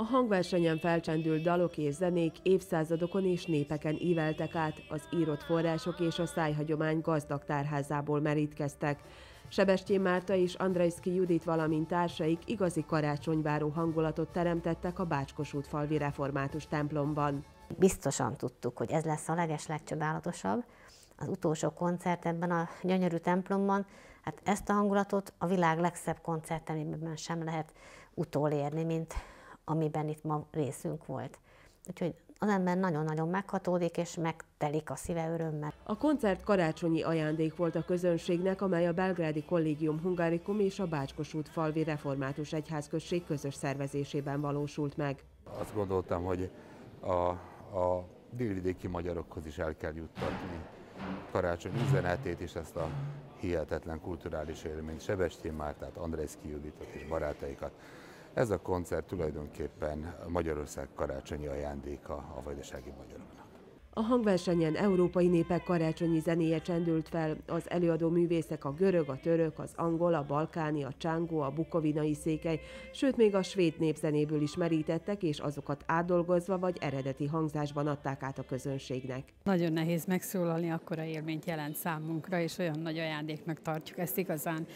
A hangversenyen felcsendült dalok és zenék évszázadokon és népeken íveltek át, az írott források és a szájhagyomány gazdag tárházából merítkeztek. Sebestyén Márta és Andrejszki Judit, valamint társaik igazi karácsonyváró hangulatot teremtettek a Bácskosút falvi református templomban. Biztosan tudtuk, hogy ez lesz a leges legcsodálatosabb. Az utolsó koncert ebben a gyönyörű templomban, hát ezt a hangulatot a világ legszebb koncertemében sem lehet utolérni, mint amiben itt ma részünk volt. Úgyhogy az ember nagyon-nagyon meghatódik, és megtelik a szíve örömmel. A koncert karácsonyi ajándék volt a közönségnek, amely a Belgrádi Kollégium Hungarikum és a út falvi református egyházközség közös szervezésében valósult meg. Azt gondoltam, hogy a, a délvidéki magyarokhoz is el kell juttatni karácsony üzenetét és ezt a hihetetlen kulturális élményt Sebestyén Mártát, Andrészki Juditot és barátaikat. Ez a koncert tulajdonképpen Magyarország karácsonyi ajándéka a vajdasági magyaroknak. A hangversenyen európai népek karácsonyi zenéje csendült fel, az előadó művészek a görög, a török, az angol, a balkáni, a csángó, a bukovinai székely, sőt még a svéd népzenéből is merítettek, és azokat átdolgozva vagy eredeti hangzásban adták át a közönségnek. Nagyon nehéz megszólalni, akkora élményt jelent számunkra, és olyan nagy ajándéknak tartjuk ezt igazán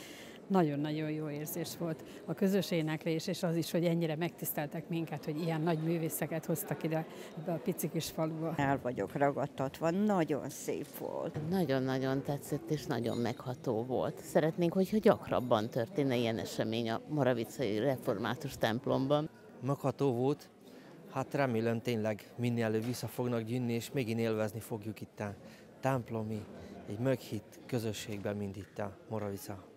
nagyon-nagyon jó érzés volt a közös éneklés, és az is, hogy ennyire megtiszteltek minket, hogy ilyen nagy művészeket hoztak ide ebbe a pici kis faluba. El vagyok ragadtatva, nagyon szép volt. Nagyon-nagyon tetszett, és nagyon megható volt. Szeretnénk, hogyha gyakrabban történne ilyen esemény a Maravicai Református templomban. Megható volt, hát remélem tényleg minél előbb vissza fognak gyűnni, és megint élvezni fogjuk itt a templomi, egy meghitt közösségben, mint itt a Moravica